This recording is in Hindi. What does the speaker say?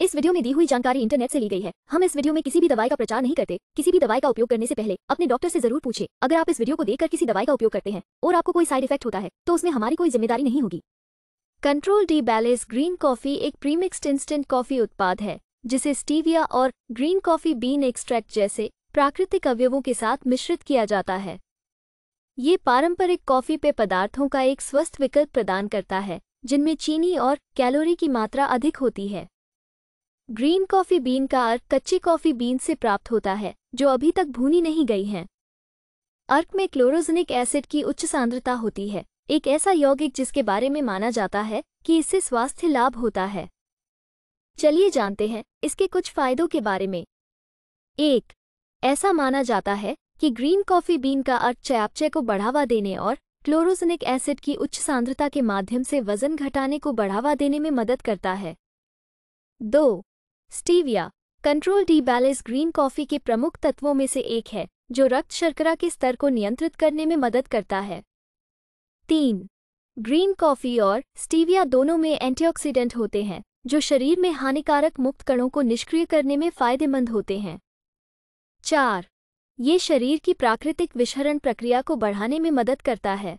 इस वीडियो में दी हुई जानकारी इंटरनेट से ली गई है हम इस वीडियो में किसी भी दवाई का प्रचार नहीं करते किसी भी दवाई का उपयोग करने से पहले अपने डॉक्टर से जरूर पूछे अगर आप इस वीडियो को देखकर किसी दवाई का उपयोग करते हैं और आपको कोई साइड इफेक्ट होता है तो उसमें हमारी कोई जिम्मेदारी नहीं होगी control D balance green coffee एक प्रीमिक्सड इंस्टेंट कॉफी उत्पाद है जिसे स्टीविया और ग्रीन कॉफी बीन एक्सट्रैक्ट जैसे प्राकृतिक अवयवों के साथ मिश्रित किया जाता है ये पारंपरिक कॉफी पेय पदार्थों का एक स्वस्थ विकल्प प्रदान करता है जिनमें चीनी और कैलोरी की मात्रा अधिक होती है ग्रीन कॉफी बीन का अर्क कच्चे कॉफी बीन से प्राप्त होता है जो अभी तक भूनी नहीं गई हैं अर्क में क्लोरोजेनिक एसिड की उच्च सांद्रता होती है एक ऐसा यौगिक जिसके बारे में माना जाता है कि इससे स्वास्थ्य लाभ होता है चलिए जानते हैं इसके कुछ फायदों के बारे में एक ऐसा माना जाता है कि ग्रीन कॉफी बीन का अर्क चयापचय को बढ़ावा देने और क्लोरोजेनिक एसिड की उच्च सांद्रता के माध्यम से वजन घटाने को बढ़ावा देने में मदद करता है दो stevia control D balance green coffee के प्रमुख तत्वों में से एक है जो रक्त शर्करा के स्तर को नियंत्रित करने में मदद करता है तीन ग्रीन कॉफी और स्टीविया दोनों में एंटीऑक्सीडेंट होते हैं जो शरीर में हानिकारक मुक्त कणों को निष्क्रिय करने में फायदेमंद होते हैं चार ये शरीर की प्राकृतिक विषहरण प्रक्रिया को बढ़ाने में मदद करता है